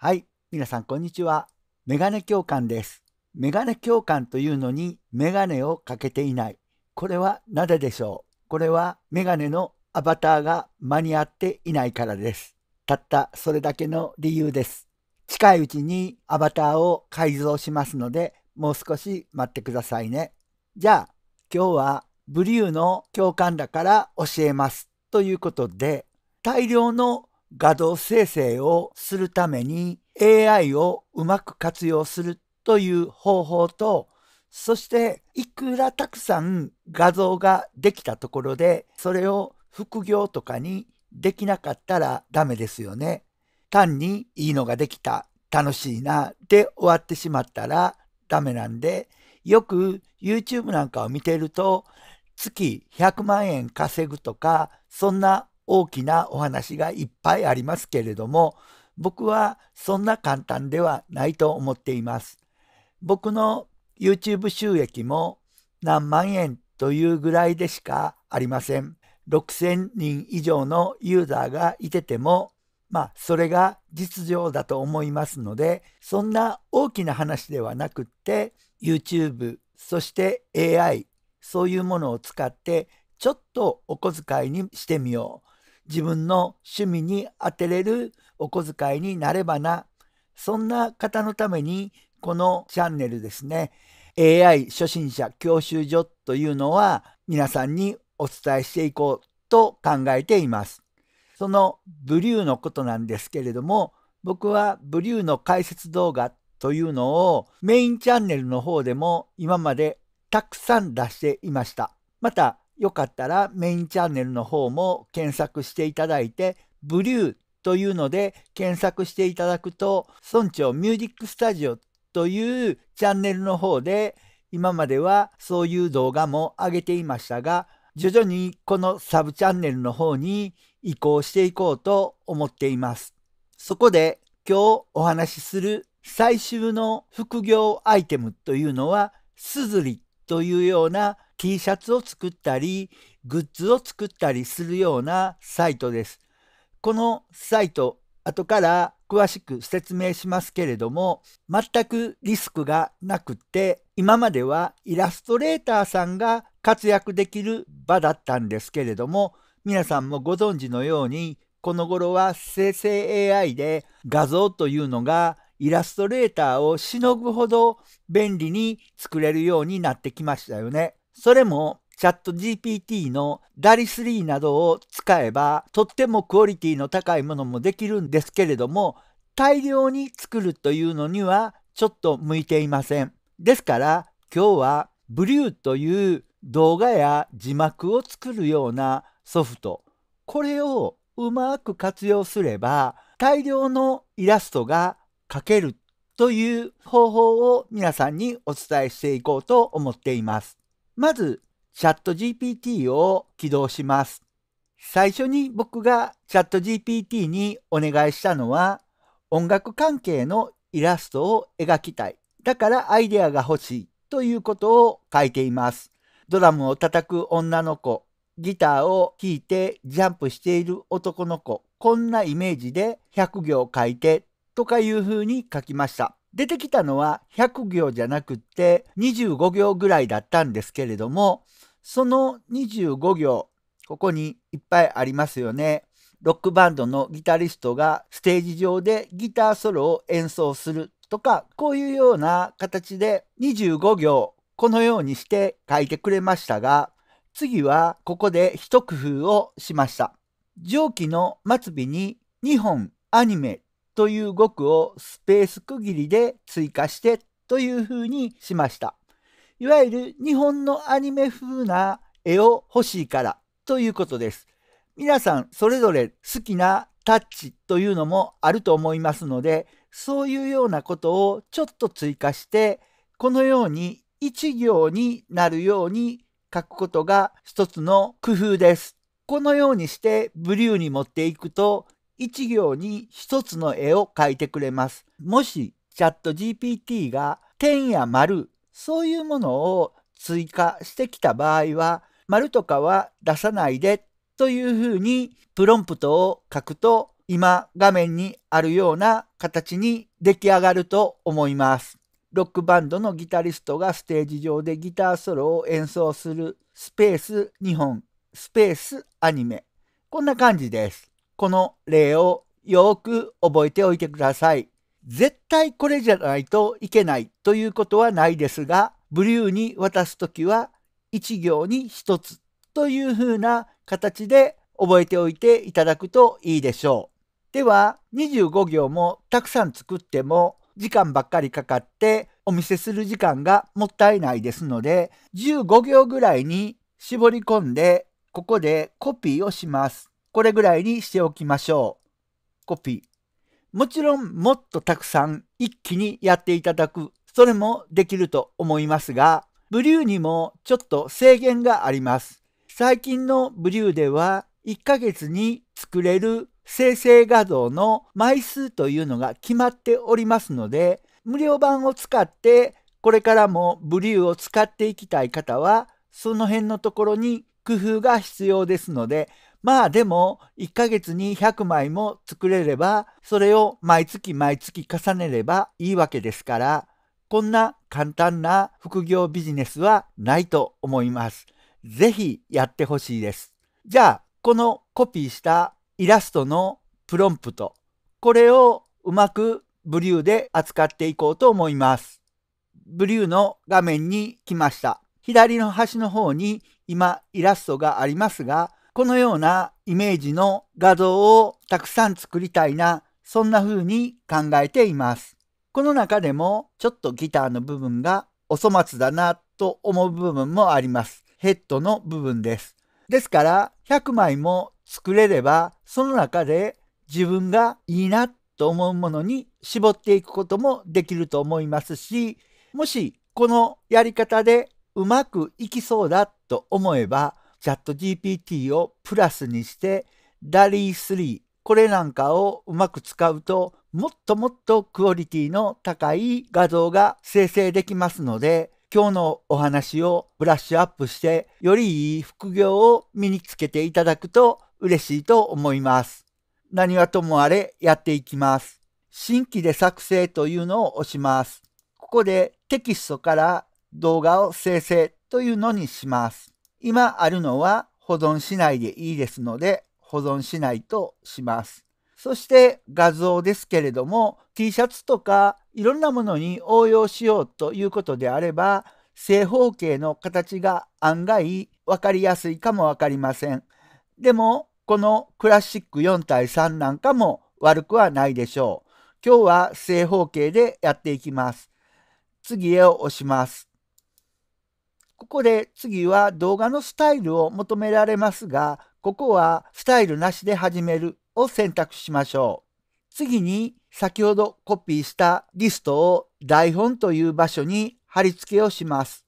はい、皆さんこんにちは。メガネ教官です。メガネ教官というのにメガネをかけていない。これはなぜでしょうこれはメガネのアバターが間に合っていないからです。たったそれだけの理由です。近いうちにアバターを改造しますので、もう少し待ってくださいね。じゃあ、今日はブリューの教官だから教えます。ということで、大量の画像生成をするために AI をうまく活用するという方法と、そしていくらたくさん画像ができたところで、それを副業とかにできなかったらダメですよね。単にいいのができた、楽しいなで終わってしまったらダメなんで、よく YouTube なんかを見ていると、月100万円稼ぐとか、そんな大きなお話がいっぱいありますけれども、僕はそんな簡単ではないと思っています。僕の YouTube 収益も何万円というぐらいでしかありません。6000人以上のユーザーがいてても、まあ、それが実情だと思いますので、そんな大きな話ではなくって、YouTube、そして AI、そういうものを使って、ちょっとお小遣いにしてみよう。自分の趣味に充てれるお小遣いになればな、そんな方のために、このチャンネルですね、AI 初心者教習所というのは皆さんにお伝えしていこうと考えています。そのブリューのことなんですけれども、僕はブリューの解説動画というのをメインチャンネルの方でも今までたくさん出していました。またよかったらメインチャンネルの方も検索していただいて、ブリューというので検索していただくと、村長ミュージックスタジオというチャンネルの方で、今まではそういう動画も上げていましたが、徐々にこのサブチャンネルの方に移行していこうと思っています。そこで今日お話しする最終の副業アイテムというのは、スズリというような T シャツを作ったり、グッズを作ったりするようなサイトです。このサイト、後から詳しく説明しますけれども、全くリスクがなくって、今まではイラストレーターさんが活躍できる場だったんですけれども、皆さんもご存知のように、この頃は生成 AI で画像というのがイラストレーターをしのぐほど便利に作れるようになってきましたよね。それもチャット GPT の DALI3 などを使えばとってもクオリティの高いものもできるんですけれども大量に作るというのにはちょっと向いていません。ですから今日はブリューという動画や字幕を作るようなソフトこれをうまく活用すれば大量のイラストが描けるという方法を皆さんにお伝えしていこうと思っています。まず、チャット GPT を起動します。最初に僕がチャット GPT にお願いしたのは、音楽関係のイラストを描きたい。だからアイデアが欲しいということを書いています。ドラムを叩く女の子、ギターを弾いてジャンプしている男の子、こんなイメージで100行書いてとかいう風に書きました。出てきたのは100行じゃなくって25行ぐらいだったんですけれども、その25行、ここにいっぱいありますよね。ロックバンドのギタリストがステージ上でギターソロを演奏するとか、こういうような形で25行、このようにして書いてくれましたが、次はここで一工夫をしました。上記の末尾に2本アニメという語句をスペース区切りで追加してという風にしました。いわゆる日本のアニメ風な絵を欲しいからということです。皆さんそれぞれ好きなタッチというのもあると思いますので、そういうようなことをちょっと追加して、このように一行になるように書くことが一つの工夫です。このようにしてブリューに持っていくと1行に1つの絵を描いてくれます。もしチャット GPT が点や丸、そういうものを追加してきた場合は、丸とかは出さないでというふうにプロンプトを書くと今画面にあるような形に出来上がると思います。ロックバンドのギタリストがステージ上でギターソロを演奏するスペース2本、スペースアニメ。こんな感じです。この例をよく覚えておいてください。絶対これじゃないといけないということはないですが、ブリューに渡すときは1行に1つというふうな形で覚えておいていただくといいでしょう。では、25行もたくさん作っても時間ばっかりかかってお見せする時間がもったいないですので、15行ぐらいに絞り込んで、ここでコピーをします。これぐらいにしておきましょう。コピー。もちろんもっとたくさん一気にやっていただく、それもできると思いますが、ブリューにもちょっと制限があります。最近のブリューでは1ヶ月に作れる生成画像の枚数というのが決まっておりますので、無料版を使ってこれからもブリューを使っていきたい方は、その辺のところに工夫が必要ですので、まあでも、1ヶ月に100枚も作れれば、それを毎月毎月重ねればいいわけですから、こんな簡単な副業ビジネスはないと思います。ぜひやってほしいです。じゃあ、このコピーしたイラストのプロンプト、これをうまくブリューで扱っていこうと思います。ブリューの画面に来ました。左の端の方に今イラストがありますが、このようなイメージの画像をたくさん作りたいな、そんな風に考えています。この中でもちょっとギターの部分がお粗末だなと思う部分もあります。ヘッドの部分です。ですから100枚も作れればその中で自分がいいなと思うものに絞っていくこともできると思いますしもしこのやり方でうまくいきそうだと思えばチャット GPT をプラスにして、ダリー3、これなんかをうまく使うと、もっともっとクオリティの高い画像が生成できますので、今日のお話をブラッシュアップして、よりいい副業を身につけていただくと嬉しいと思います。何はともあれやっていきます。新規で作成というのを押します。ここでテキストから動画を生成というのにします。今あるのは保存しないでいいですので、保存しないとします。そして画像ですけれども T シャツとかいろんなものに応用しようということであれば正方形の形が案外分かりやすいかも分かりません。でもこのクラシック4対3なんかも悪くはないでしょう。今日は正方形でやっていきます。次へを押します。ここで次は動画のスタイルを求められますが、ここはスタイルなしで始めるを選択しましょう。次に先ほどコピーしたリストを台本という場所に貼り付けをします。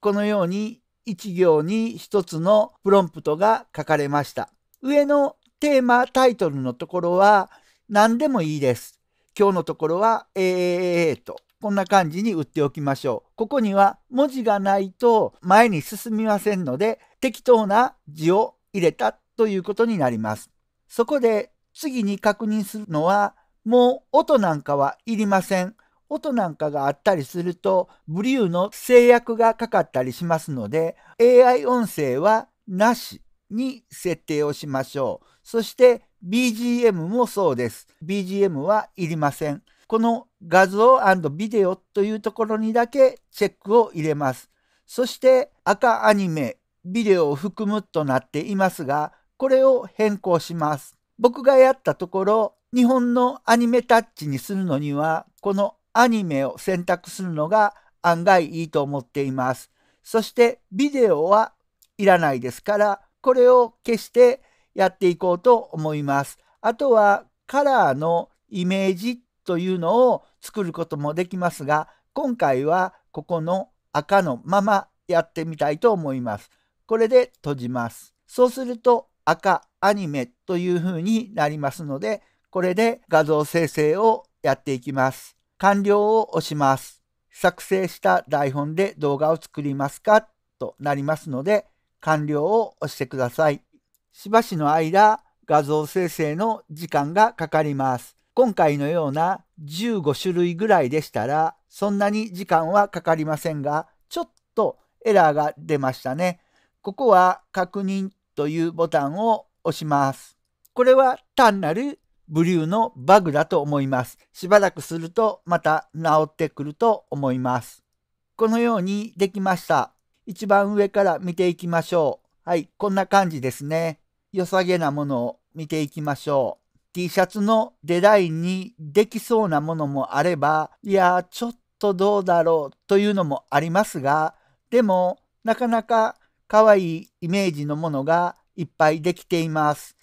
このように1行に1つのプロンプトが書かれました。上のテーマタイトルのところは何でもいいです。今日のところはえーとこんな感じに打っておきましょう。ここには文字がないと前に進みませんので適当な字を入れたということになります。そこで次に確認するのはもう音なんかはいりません。音なんかがあったりするとブリューの制約がかかったりしますので AI 音声はなしに設定をしましょう。そして BGM もそうです。BGM はいりません。この画像ビデオというところにだけチェックを入れます。そして赤アニメ、ビデオを含むとなっていますが、これを変更します。僕がやったところ、日本のアニメタッチにするのには、このアニメを選択するのが案外いいと思っています。そしてビデオはいらないですから、これを消してやっていこうと思います。あとはカラーのイメージというのを作ることもできますが今回はここの赤のままやってみたいと思います。これで閉じます。そうすると赤アニメという風になりますのでこれで画像生成をやっていきます。完了を押します。作成した台本で動画を作りますかとなりますので完了を押してください。しばしの間画像生成の時間がかかります。今回のような15種類ぐらいでしたら、そんなに時間はかかりませんが、ちょっとエラーが出ましたね。ここは確認というボタンを押します。これは単なるブリューのバグだと思います。しばらくするとまた直ってくると思います。このようにできました。一番上から見ていきましょう。はい、こんな感じですね。良さげなものを見ていきましょう。T シャツのデザインにできそうなものもあれば、いや、ちょっとどうだろうというのもありますが、でも、なかなか可愛いイメージのものがいっぱいできています。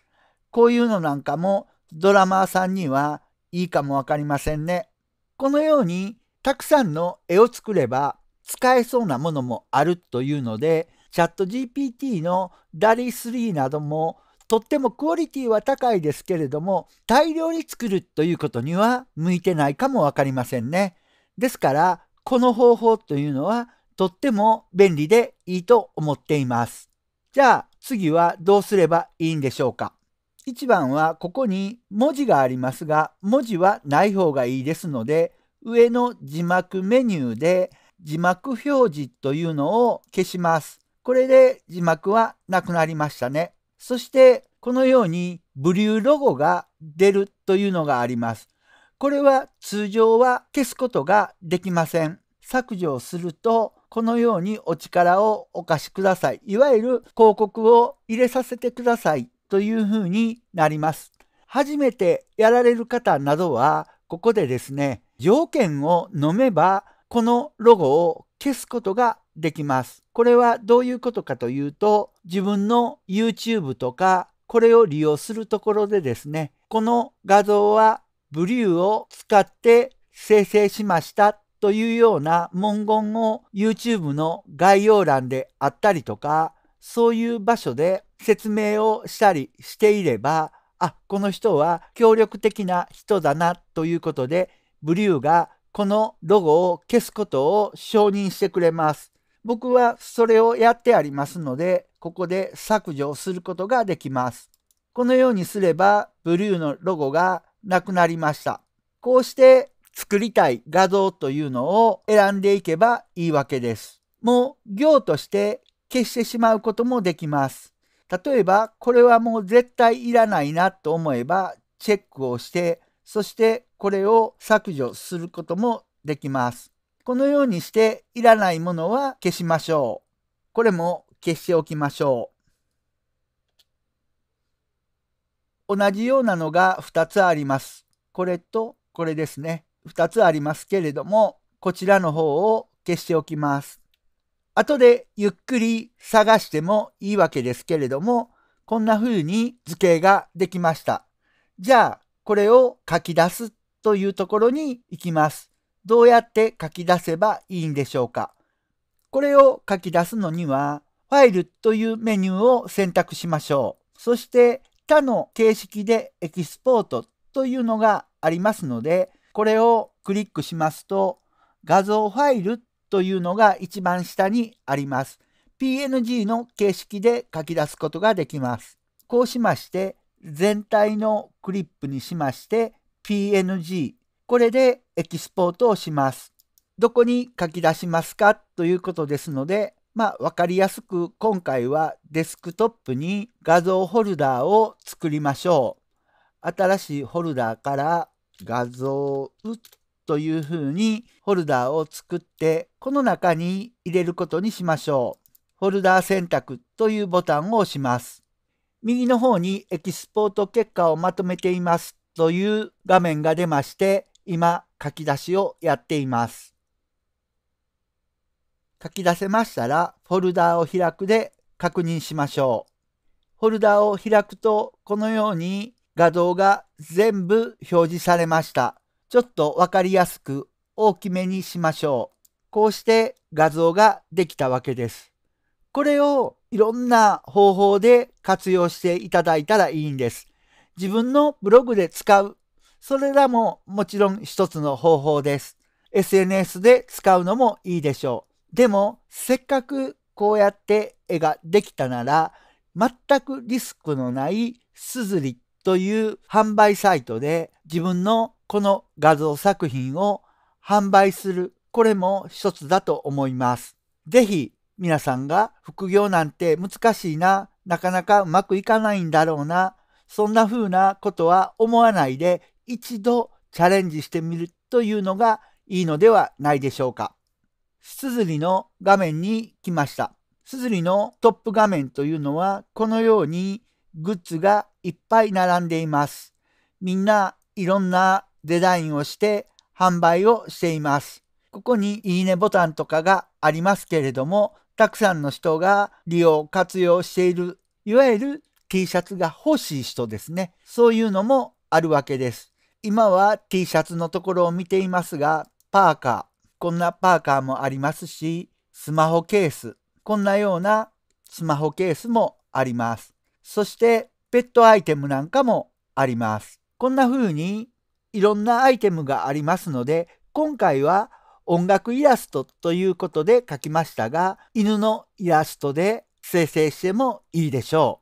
こういうのなんかもドラマーさんにはいいかもわかりませんね。このようにたくさんの絵を作れば使えそうなものもあるというので、チャット GPT のダリ3などもとってもクオリティは高いですけれども、大量に作るということには向いてないかもわかりませんね。ですから、この方法というのはとっても便利でいいと思っています。じゃあ次はどうすればいいんでしょうか。1番はここに文字がありますが、文字はない方がいいですので、上の字幕メニューで字幕表示というのを消します。これで字幕はなくなりましたね。そしてこのようにブリューロゴが出るというのがあります。これは通常は消すことができません。削除するとこのようにお力をお貸しください。いわゆる広告を入れさせてくださいというふうになります。初めてやられる方などはここでですね、条件を飲めばこのロゴを消すことができます。これはどういうことかというと、自分の YouTube とか、これを利用するところでですね、この画像はブリューを使って生成しましたというような文言を YouTube の概要欄であったりとか、そういう場所で説明をしたりしていれば、あ、この人は協力的な人だなということで、ブリューがこのロゴを消すことを承認してくれます。僕はそれをやってありますので、ここで削除することができます。このようにすれば、ブルーのロゴがなくなりました。こうして作りたい画像というのを選んでいけばいいわけです。もう行として消してしまうこともできます。例えば、これはもう絶対いらないなと思えば、チェックをして、そしてこれを削除することもできます。このようにしていらないものは消しましょう。これも消しておきましょう。同じようなのが2つあります。これとこれですね。2つありますけれども、こちらの方を消しておきます。後でゆっくり探してもいいわけですけれども、こんな風に図形ができました。じゃあ、これを書き出すというところに行きます。どうやって書き出せばいいんでしょうかこれを書き出すのには、ファイルというメニューを選択しましょう。そして他の形式でエキスポートというのがありますので、これをクリックしますと、画像ファイルというのが一番下にあります。PNG の形式で書き出すことができます。こうしまして、全体のクリップにしまして、PNG これでエキスポートをします。どこに書き出しますかということですので、まあ、分かりやすく今回はデスクトップに画像ホルダーを作りましょう。新しいホルダーから画像というふうにホルダーを作ってこの中に入れることにしましょう。ホルダー選択というボタンを押します。右の方にエキスポート結果をまとめていますという画面が出まして今書き出しをやっています。書き出せましたらフォルダーを開くで確認しましょう。フォルダーを開くとこのように画像が全部表示されました。ちょっとわかりやすく大きめにしましょう。こうして画像ができたわけです。これをいろんな方法で活用していただいたらいいんです。自分のブログで使うそれらももちろん一つの方法です。SNS で使うのもいいでしょう。でも、せっかくこうやって絵ができたなら、全くリスクのないすずりという販売サイトで自分のこの画像作品を販売する。これも一つだと思います。ぜひ皆さんが副業なんて難しいな、なかなかうまくいかないんだろうな、そんな風なことは思わないで一度チャレンジしてみるというのがいいのではないでしょうか。すずりの画面に来ました。すずりのトップ画面というのはこのようにグッズがいっぱい並んでいます。みんないろんなデザインをして販売をしています。ここにいいねボタンとかがありますけれども、たくさんの人が利用活用している、いわゆる T シャツが欲しい人ですね。そういうのもあるわけです。今は T シャツのところを見ていますが、パーカー、こんなパーカーもありますし、スマホケース、こんなようなスマホケースもあります。そしてペットアイテムなんかもあります。こんな風にいろんなアイテムがありますので、今回は音楽イラストということで書きましたが、犬のイラストで生成してもいいでしょ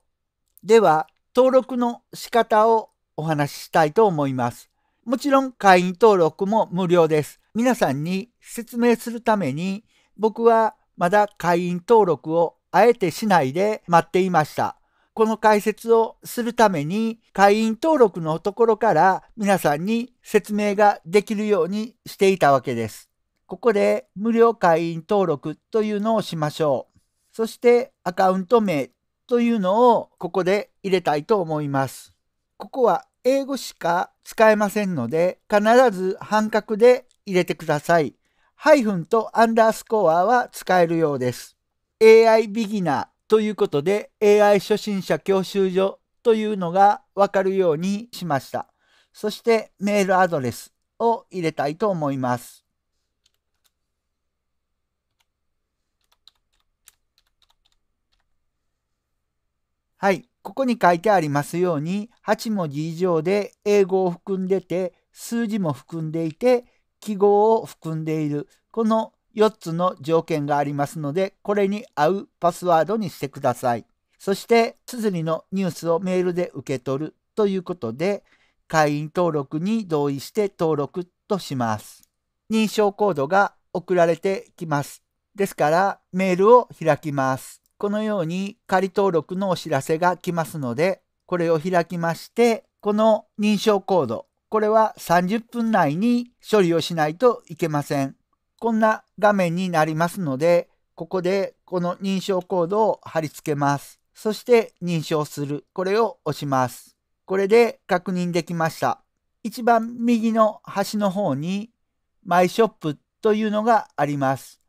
う。では、登録の仕方をお話ししたいと思います。もちろん会員登録も無料です。皆さんに説明するために僕はまだ会員登録をあえてしないで待っていました。この解説をするために会員登録のところから皆さんに説明ができるようにしていたわけです。ここで無料会員登録というのをしましょう。そしてアカウント名というのをここで入れたいと思います。ここは英語しか使えませんので、必ず半角で入れてください。ハイフンとアンダースコアは使えるようです。AI ビギナーということで AI 初心者教習所というのがわかるようにしました。そしてメールアドレスを入れたいと思います。はい。ここに書いてありますように8文字以上で英語を含んでて数字も含んでいて記号を含んでいるこの4つの条件がありますのでこれに合うパスワードにしてください。そしてづりのニュースをメールで受け取るということで会員登録に同意して登録とします。認証コードが送られてきます。ですからメールを開きます。このように仮登録のお知らせが来ますので、これを開きまして、この認証コード、これは30分内に処理をしないといけません。こんな画面になりますので、ここでこの認証コードを貼り付けます。そして認証する。これを押します。これで確認できました。一番右の端の方にマイショップというのがあります。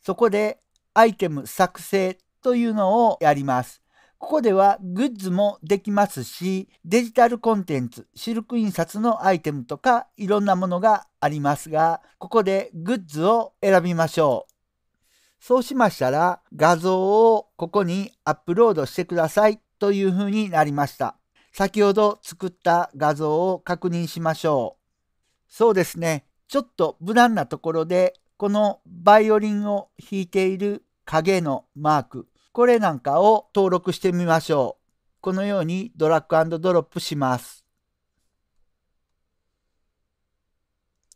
そこでアイテム作成というのをやります。ここではグッズもできますし、デジタルコンテンツ、シルク印刷のアイテムとかいろんなものがありますが、ここでグッズを選びましょう。そうしましたら画像をここにアップロードしてくださいというふうになりました。先ほど作った画像を確認しましょう。そうですね。ちょっと無難なところでこのバイオリンを弾いている影のマークこれなんかを登録してみましょう。このようにドラッグドロップします。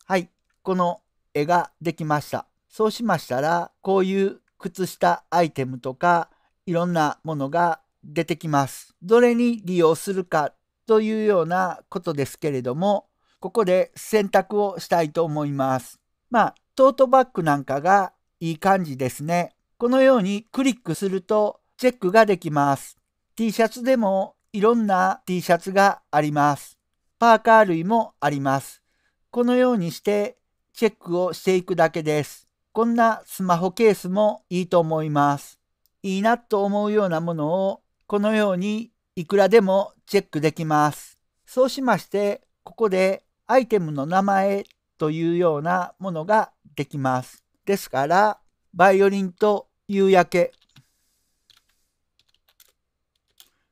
はい、この絵ができました。そうしましたら、こういう靴下アイテムとか、いろんなものが出てきます。どれに利用するかというようなことですけれども、ここで選択をしたいと思います。まあ、トートバッグなんかがいい感じですね。このようにクリックするとチェックができます。T シャツでもいろんな T シャツがあります。パーカー類もあります。このようにしてチェックをしていくだけです。こんなスマホケースもいいと思います。いいなと思うようなものをこのようにいくらでもチェックできます。そうしましてここでアイテムの名前というようなものができます。ですからバイオリンと夕焼け。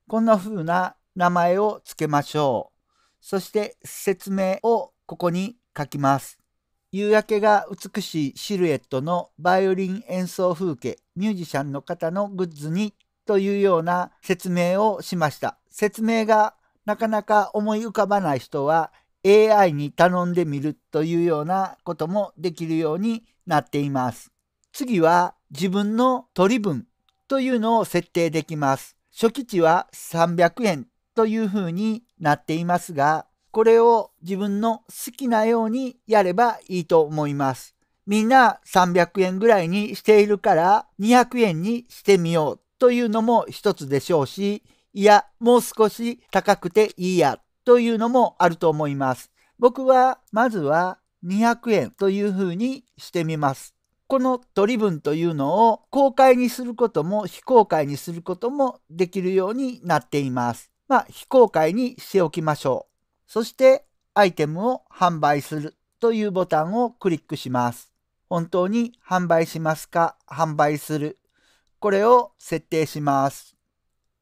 こんな風な名前を付けましょう。そして説明をここに書きます。夕焼けが美しいシルエットのバイオリン演奏風景、ミュージシャンの方のグッズにというような説明をしました。説明がなかなか思い浮かばない人は AI に頼んでみるというようなこともできるようになっています。次は自分の取り分というのを設定できます。初期値は300円というふうになっていますが、これを自分の好きなようにやればいいと思います。みんな300円ぐらいにしているから200円にしてみようというのも一つでしょうし、いや、もう少し高くていいやというのもあると思います。僕はまずは200円というふうにしてみます。この取り分というのを公開にすることも非公開にすることもできるようになっています。まあ、非公開にしておきましょう。そしてアイテムを販売するというボタンをクリックします。本当に販売しますか販売する。これを設定します。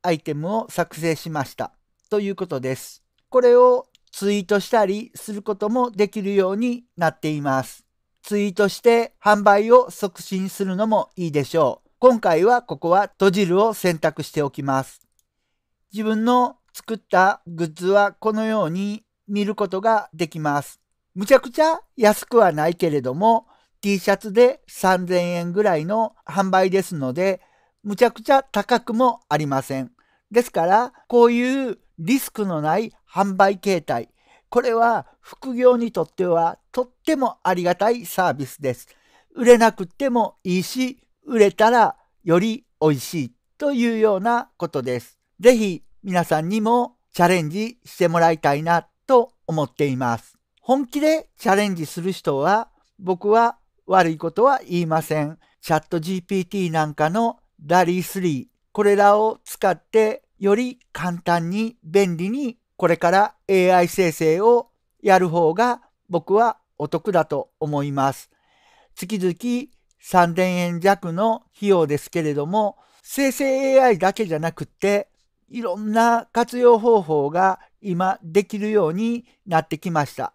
アイテムを作成しました。ということです。これをツイートしたりすることもできるようになっています。ツイートして販売を促進するのもいいでしょう。今回はここは閉じるを選択しておきます。自分の作ったグッズはこのように見ることができます。むちゃくちゃ安くはないけれども T シャツで3000円ぐらいの販売ですのでむちゃくちゃ高くもありません。ですからこういうリスクのない販売形態これは副業にとってはとってもありがたいサービスです。売れなくてもいいし、売れたらより美味しいというようなことです。ぜひ皆さんにもチャレンジしてもらいたいなと思っています。本気でチャレンジする人は僕は悪いことは言いません。チャット GPT なんかのダリー3これらを使ってより簡単に便利にこれから AI 生成をやる方が僕はお得だと思います。月々3000円弱の費用ですけれども、生成 AI だけじゃなくって、いろんな活用方法が今できるようになってきました。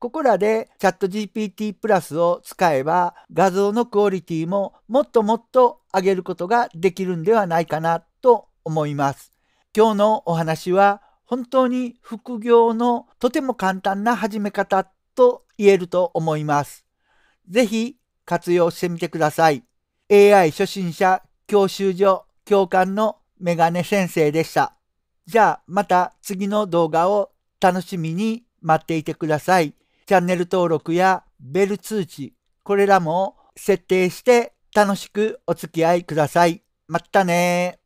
ここらでチャット GPT プラスを使えば画像のクオリティももっともっと上げることができるんではないかなと思います。今日のお話は本当に副業のとても簡単な始め方と言えると思います。ぜひ活用してみてください。AI 初心者教習所教官のメガネ先生でした。じゃあまた次の動画を楽しみに待っていてください。チャンネル登録やベル通知、これらも設定して楽しくお付き合いください。またね